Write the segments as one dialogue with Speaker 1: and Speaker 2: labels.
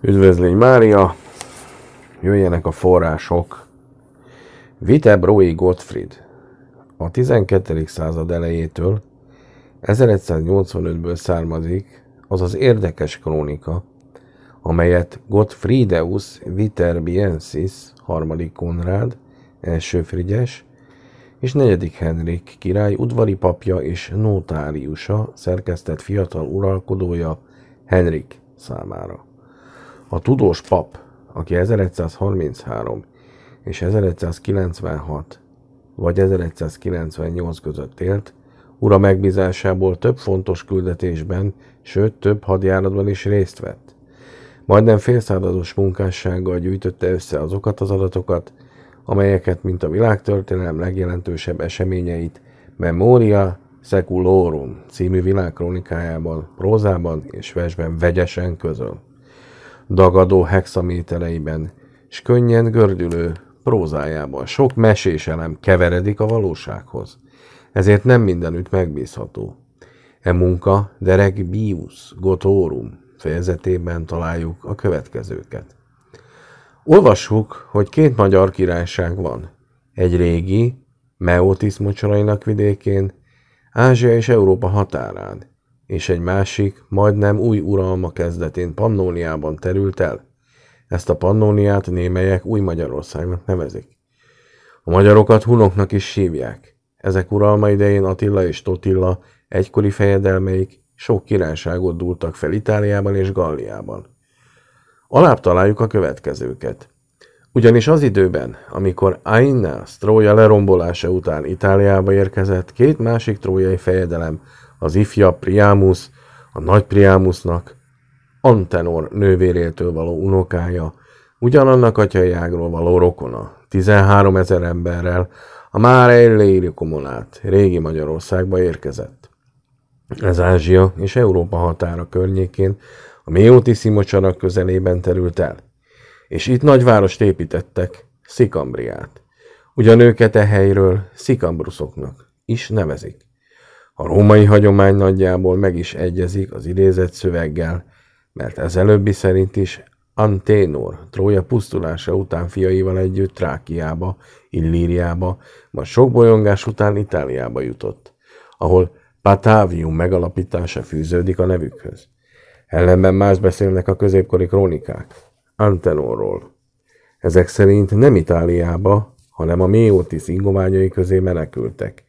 Speaker 1: Üdvözlény Mária! Jöjjenek a források! Witebrói Gottfried a 12. század elejétől 1185-ből származik az az érdekes krónika, amelyet Gottfriedeus Viterbiensis harmadik Konrád, első Frigyes, és negyedik Henrik király udvari papja és notáriusa szerkesztett fiatal uralkodója Henrik számára. A tudós pap, aki 1133 és 1196 vagy 1198 között élt, ura megbízásából több fontos küldetésben, sőt több hadjáratban is részt vett. Majdnem félszázados munkássággal gyűjtötte össze azokat az adatokat, amelyeket, mint a világtörténelem legjelentősebb eseményeit Memoria Seculorum című világkronikájában, prózában és versben vegyesen közöl. Dagadó hexamétereiben és könnyen gördülő prózájában sok mesés elem keveredik a valósághoz, ezért nem mindenütt megbízható. E munka Derek Bius Gotorum fejezetében találjuk a következőket. Olvassuk, hogy két magyar királyság van. Egy régi, Meotis mocsarainak vidékén, Ázsia és Európa határán, és egy másik, majdnem új uralma kezdetén Pannóniában terült el. Ezt a Pannóniát némelyek új Magyarországnak nevezik. A magyarokat hunoknak is hívják. Ezek uralma idején Attila és Totilla egykori fejedelmeik sok királyságot dúltak fel Itáliában és Galliában. Alább találjuk a következőket. Ugyanis az időben, amikor Aina Trója lerombolása után Itáliába érkezett, két másik trójai fejedelem, az ifja Priamus, a nagy Priamusnak, Antenor nővérétől való unokája, ugyanannak atyajágról való rokona, 13 ezer emberrel, a már Illyricumon át, régi Magyarországba érkezett. Ez Ázsia és Európa határa környékén a Méotisimo csanak közelében terült el. És itt nagyvárost építettek, Szikambriát. Ugyan őket e helyről Szikambruszoknak is nevezik. A római hagyomány nagyjából meg is egyezik az idézett szöveggel, mert előbbi szerint is Anténor Trója pusztulása után fiaival együtt Trákiába, Illíriába, majd sok bolyongás után Itáliába jutott, ahol Patavium megalapítása fűződik a nevükhöz. Ellenben más beszélnek a középkori krónikák. Antenóról. Ezek szerint nem Itáliába, hanem a Méotis ingoványai közé menekültek.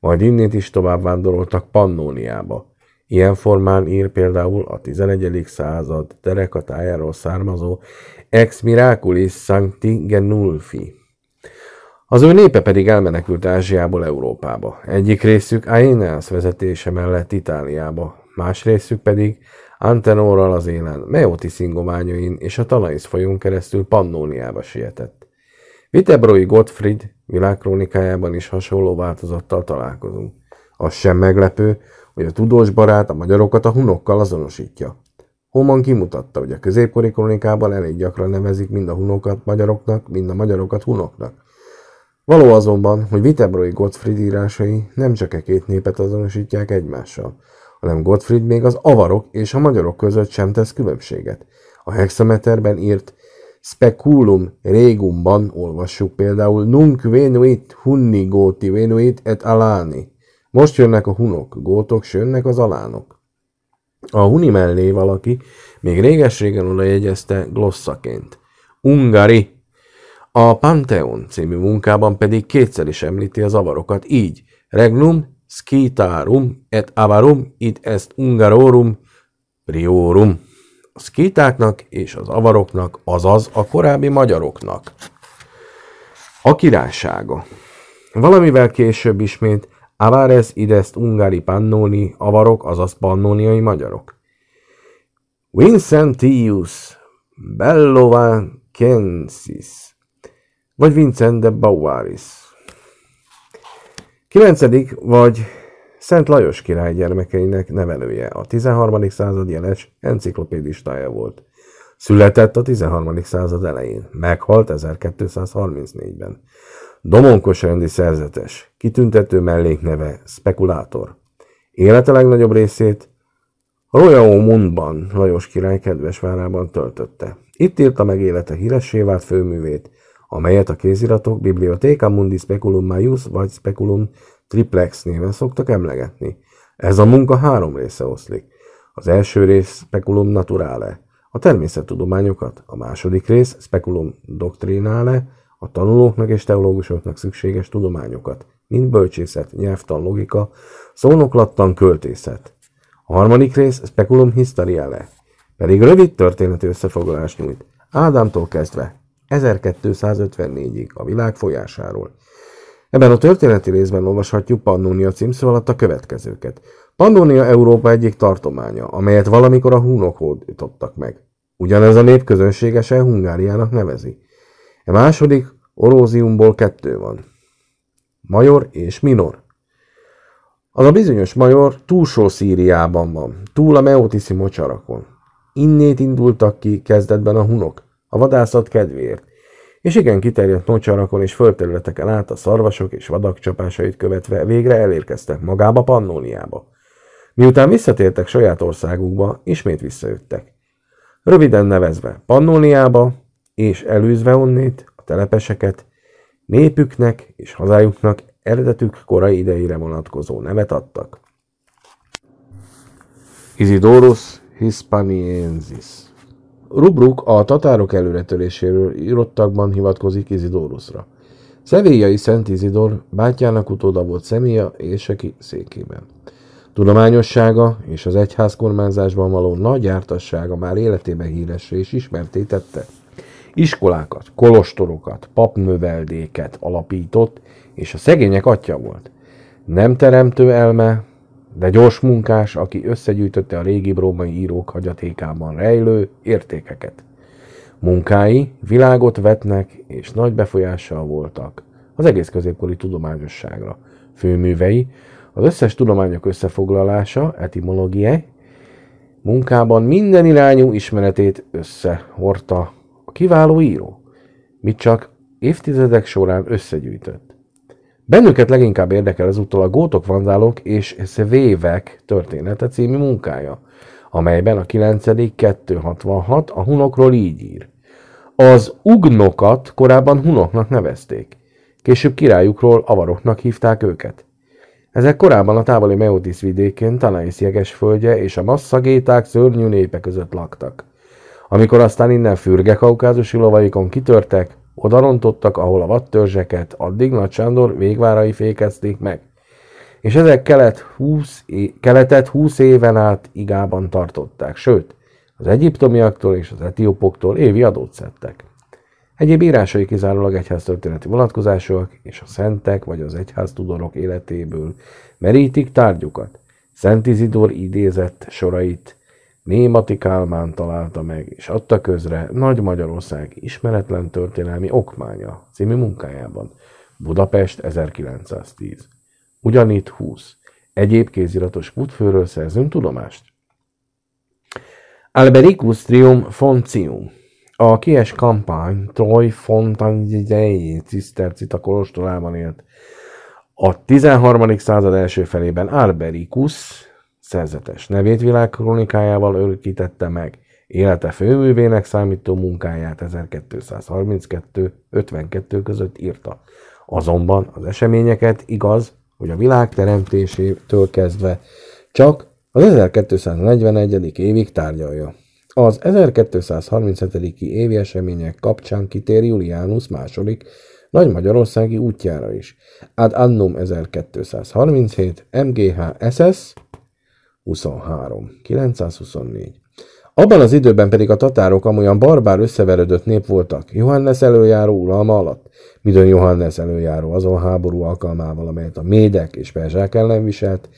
Speaker 1: Majd innét is tovább vándoroltak Pannóniába. Ilyen formán ír például a 11. század terekatájáról származó Ex Miraculis Sancti Genulfi. Az ő népe pedig elmenekült Ázsiából Európába. Egyik részük Aeneas vezetése mellett Itáliába, más részük pedig Antenorral az élen, Meoti szingományain és a Tanais folyón keresztül Pannóniába sietett. Vitebrói Gottfried világkrónikájában is hasonló változattal találkozunk. Az sem meglepő, hogy a tudós barát a magyarokat a hunokkal azonosítja. Homan kimutatta, hogy a középkori krónikában elég gyakran nevezik mind a hunokat magyaroknak, mind a magyarokat hunoknak. Való azonban, hogy Vitebrói Gottfried írásai nem csak e két népet azonosítják egymással, hanem Gottfried még az avarok és a magyarok között sem tesz különbséget. A hexameterben írt Speculum Regumban olvassuk például Nunc venuit hunni góti venuit et aláni. Most jönnek a hunok, gótok, s jönnek az alánok. A huni mellé valaki még réges-régen jegyezte glosszaként. Ungari. A Pantheon című munkában pedig kétszer is említi az avarokat így. Regnum Skitarum et avarum id est ungarorum priorum. A szkítáknak és az avaroknak, azaz a korábbi magyaroknak. A királysága. Valamivel később ismét Avares idest ungari pannoni avarok, azaz pannoniai magyarok. Vincentius Bellovan Kensis, vagy Vincent de Bauaris Kilencedik vagy Szent Lajos király gyermekeinek nevelője, a 13. század jeles enciklopédistája volt. Született a 13. század elején, meghalt 1234-ben. Domonkos rendi szerzetes, kitüntető mellékneve, spekulátor. Élete legnagyobb részét Royao Mundban Lajos király kedves várában töltötte. Itt írta meg élete híressé vált főművét, amelyet a kéziratok Bibliotheca Mundi Speculum Maius vagy Speculum Triplex néven szoktak emlegetni. Ez a munka három része oszlik. Az első rész Speculum Naturale, a természettudományokat, a második rész Speculum Doctrinale, a tanulóknak és teológusoknak szükséges tudományokat, mint bölcsészet, nyelvtan, logika, szónoklattan, költészet. A harmadik rész Speculum Historiale, pedig rövid történeti összefoglalást nyújt, Ádámtól kezdve 1254-ig a világ folyásáról. Ebben a történeti részben olvashatjuk Pannonia címszó alatt a következőket. Pannonia Európa egyik tartománya, amelyet valamikor a Hunok hódítottak meg. Ugyanez a nép közönségesen Hungáriának nevezi. A e második oróziumból kettő van. Major és minor. Az a bizonyos major túlsó Szíriában van, túl a Meotiszi mocsarakon. Innét indultak ki kezdetben a hunok, a vadászat kedvéért, és igen kiterjedt nocsarakon és földterületeken át a szarvasok és vadak csapásait követve végre elérkeztek magába Pannóniába. Miután visszatértek saját országukba, ismét visszajöttek. Röviden nevezve Pannóniába, és elűzve onnét, a telepeseket, népüknek és hazájuknak eredetük korai idejére vonatkozó nevet adtak. Isidorus Hispaniensis Rubruk a tatárok előretöréséről írottakban hivatkozik Izidóruszra. Szevélyai Szent Izidor bátyjának utóda volt személye és aki székében. Tudományossága és az egyház kormányzásban való nagy ártassága már életében híresre és ismerté tette. Iskolákat, kolostorokat, papnöveldéket alapított, és a szegények atya volt. Nem teremtő elme, de gyors munkás, aki összegyűjtötte a régi római írók hagyatékában rejlő értékeket. Munkái világot vetnek és nagy befolyással voltak az egész középkori tudományosságra. Főművei az összes tudományok összefoglalása, etimológiai, munkában minden irányú ismeretét összehordta a kiváló író, mit csak évtizedek során összegyűjtött. Bennünket leginkább érdekel ezúttal a Gótok Vandálok és Szvévek története című munkája, amelyben a 9. 266 a hunokról így ír. Az ugnokat korábban hunoknak nevezték, később királyukról avaroknak hívták őket. Ezek korábban a távoli Meotis vidékén Tanáis jegesföldje és a masszagéták szörnyű népe között laktak. Amikor aztán innen fürge kaukázusi lovaikon kitörtek, Odarontottak, ahol a vattörzseket addig Nagy Sándor végvárai fékezték meg. És ezek kelet 20 é- keletet 20 éven át igában tartották, sőt, az egyiptomiaktól és az etiópoktól évi adót szedtek. Egyéb írásai kizárólag egyház történeti vonatkozásúak, és a szentek vagy az egyház tudorok életéből merítik tárgyukat. Szent Izidor idézett sorait Némati Kálmán találta meg, és adta közre Nagy Magyarország ismeretlen történelmi okmánya című munkájában. Budapest 1910. Ugyanitt 20. Egyéb kéziratos útfőről szerzünk tudomást. Albericus Trium Foncium a kies kampány Troy Fontanidei cisztercita kolostorában élt. A 13. század első felében Albericus szerzetes nevét világkronikájával örökítette meg, élete főművének számító munkáját 1232-52 között írta. Azonban az eseményeket igaz, hogy a világ teremtésétől kezdve csak az 1241. évig tárgyalja. Az 1237. évi események kapcsán kitér Julianus II. Nagy Magyarországi útjára is. Ad annum 1237 MGH SS 23. 924. Abban az időben pedig a tatárok amolyan barbár összeverődött nép voltak, Johannes előjáró uralma alatt, midőn Johannes előjáró azon háború alkalmával, amelyet a médek és perzsák ellen viselt,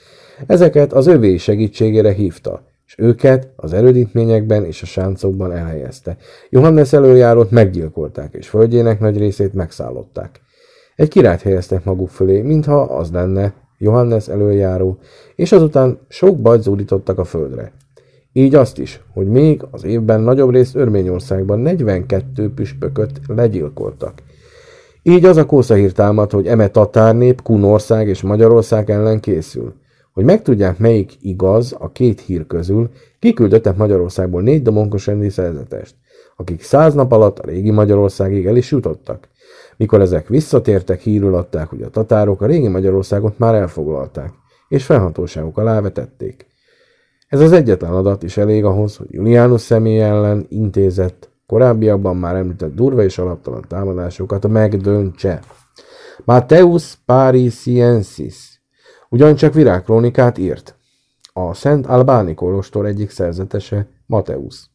Speaker 1: ezeket az övé segítségére hívta, és őket az erődítményekben és a sáncokban elhelyezte. Johannes előjárót meggyilkolták, és földjének nagy részét megszállották. Egy királyt helyeztek maguk fölé, mintha az lenne Johannes előjáró, és azután sok bajt zúdítottak a földre. Így azt is, hogy még az évben nagyobb részt Örményországban 42 püspököt legyilkoltak. Így az a kószahír támad, hogy eme tatárnép Kunország és Magyarország ellen készül. Hogy megtudják, melyik igaz a két hír közül, kiküldöttek Magyarországból négy domonkos rendi szerzetest, akik száz nap alatt a régi Magyarországig el is jutottak. Mikor ezek visszatértek, hírül adták, hogy a tatárok a régi Magyarországot már elfoglalták, és felhatóságuk alá vetették. Ez az egyetlen adat is elég ahhoz, hogy Juliánus személy ellen intézett, korábbiabban már említett durva és alaptalan támadásokat megdöntse. Mateus Parisiensis ugyancsak virágkrónikát írt. A Szent Albáni Kolostor egyik szerzetese Mateusz.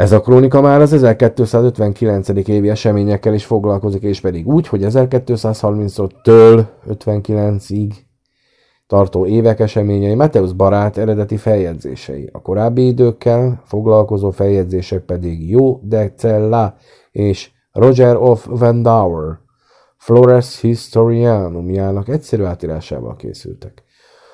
Speaker 1: Ez a krónika már az 1259. évi eseményekkel is foglalkozik, és pedig úgy, hogy 1235 től 59-ig tartó évek eseményei Mateusz barát eredeti feljegyzései. A korábbi időkkel foglalkozó feljegyzések pedig Jó de Cella és Roger of Vendauer, Flores Historianumjának egyszerű átírásával készültek.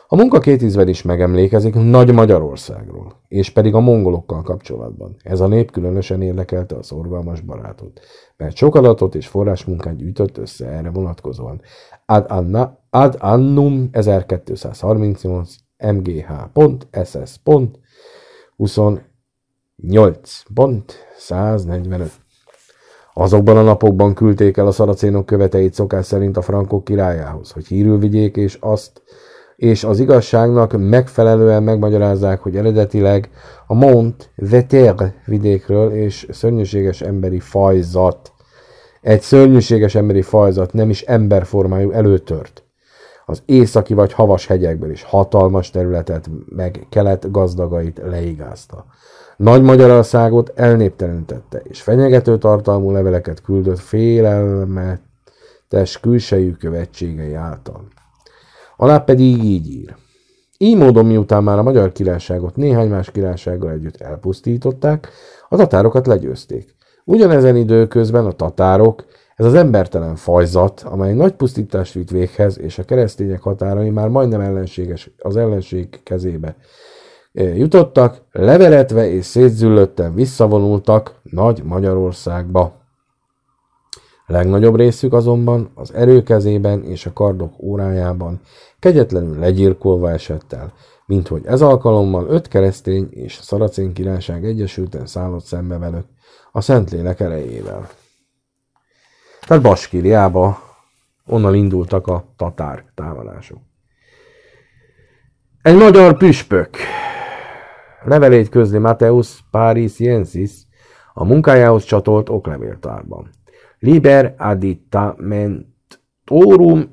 Speaker 1: A munka két ízben is megemlékezik Nagy Magyarországról, és pedig a mongolokkal kapcsolatban. Ez a nép különösen érdekelte a szorgalmas barátot, mert sok adatot és forrásmunkát gyűjtött össze erre vonatkozóan. Ad, anna, ad annum 1238 28. 145. Azokban a napokban küldték el a szaracénok követeit szokás szerint a frankok királyához, hogy hírül vigyék, és azt és az igazságnak megfelelően megmagyarázzák, hogy eredetileg a Mont Veter vidékről és szörnyűséges emberi fajzat. Egy szörnyűséges emberi fajzat nem is emberformájú előtört. Az északi vagy havas hegyekből is hatalmas területet meg kelet gazdagait leigázta. Nagy Magyarországot elnéptelenítette, és fenyegető tartalmú leveleket küldött félelmetes külsejű követségei által. Alá pedig így ír. Így módon miután már a magyar királyságot néhány más királysággal együtt elpusztították, a tatárokat legyőzték. Ugyanezen időközben a tatárok, ez az embertelen fajzat, amely nagy pusztítást vitt véghez, és a keresztények határai már majdnem ellenséges, az ellenség kezébe e, jutottak, leveretve és szétzüllötten visszavonultak Nagy Magyarországba. Legnagyobb részük azonban az erőkezében és a kardok órájában kegyetlenül legyilkolva esett el, mint hogy ez alkalommal öt keresztény és a Szaracén királyság egyesülten szállott szembe velük a Szentlélek erejével. Tehát Baskíriába onnan indultak a tatár támadások. Egy magyar püspök levelét közli Mateusz Páris Jensis a munkájához csatolt oklevéltárban. Liber additamentorum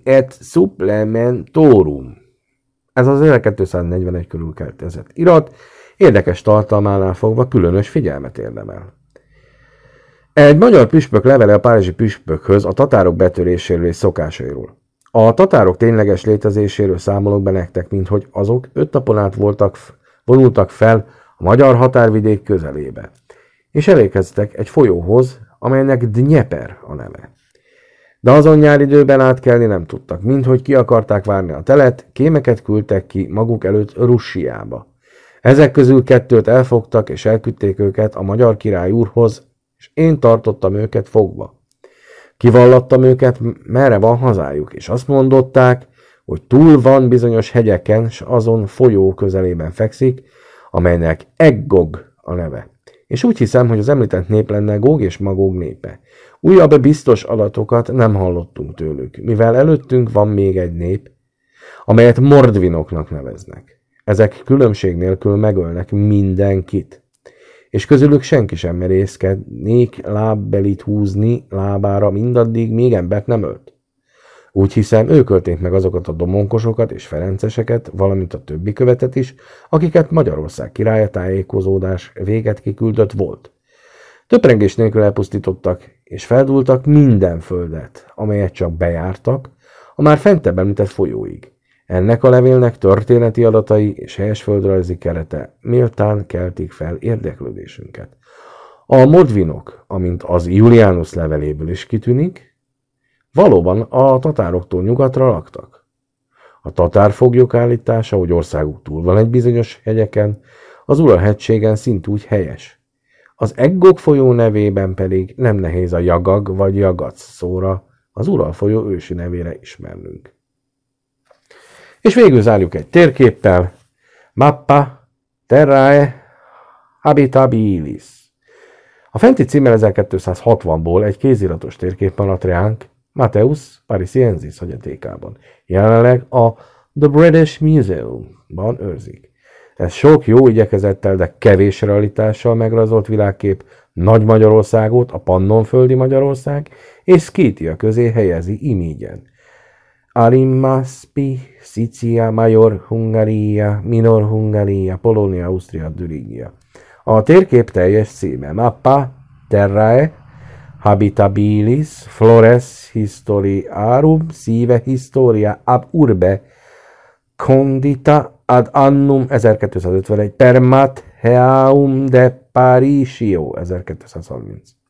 Speaker 1: et supplementorum. Ez az 1241 körül keletkezett irat, érdekes tartalmánál fogva különös figyelmet érdemel. Egy magyar püspök levele a párizsi püspökhöz a tatárok betöréséről és szokásairól. A tatárok tényleges létezéséről számolok be nektek, mint hogy azok öt napon át voltak, vonultak fel a magyar határvidék közelébe, és elékeztek egy folyóhoz, amelynek Dnieper a neve. De azon időben átkelni nem tudtak, minthogy ki akarták várni a telet, kémeket küldtek ki maguk előtt Russiába. Ezek közül kettőt elfogtak és elküldték őket a magyar király úrhoz, és én tartottam őket fogva. Kivallattam őket, merre van hazájuk, és azt mondották, hogy túl van bizonyos hegyeken, s azon folyó közelében fekszik, amelynek Eggog a neve és úgy hiszem, hogy az említett nép lenne Góg és Magóg népe. Újabb biztos adatokat nem hallottunk tőlük, mivel előttünk van még egy nép, amelyet mordvinoknak neveznek. Ezek különbség nélkül megölnek mindenkit és közülük senki sem merészkednék lábbelit húzni lábára mindaddig, még embert nem ölt. Úgy hiszem, ők ölték meg azokat a domonkosokat és ferenceseket, valamint a többi követet is, akiket Magyarország királya tájékozódás véget kiküldött volt. Töprengés nélkül elpusztítottak, és feldúltak minden földet, amelyet csak bejártak, a már fentebb említett folyóig. Ennek a levélnek történeti adatai és helyes földrajzi kerete méltán keltik fel érdeklődésünket. A modvinok, amint az Julianus leveléből is kitűnik, Valóban a tatároktól nyugatra laktak. A tatár foglyok állítása, hogy országuk túl van egy bizonyos hegyeken, az Ura-hegységen szintúgy helyes. Az Eggok folyó nevében pedig nem nehéz a Jagag vagy Jagac szóra, az Ural folyó ősi nevére ismernünk. És végül zárjuk egy térképpel. Mappa Terrae Habitabilis. A fenti címmel 1260-ból egy kéziratos térkép maradt ránk, Mateusz Parisiensis hagyatékában. Jelenleg a The British Museum-ban őrzik. Ez sok jó igyekezettel, de kevés realitással megrajzolt világkép Nagy Magyarországot, a Pannonföldi Magyarország és Szkítia közé helyezi imígyen. Alimaspi, Szicia, Major, Hungaria, Minor Hungaria, Polonia, Ausztria, Dürigia. A térkép teljes címe Mappa Terrae habitabilis flores historiarum sive historia ab urbe condita ad annum 1251 per mat heaum de parisio 1230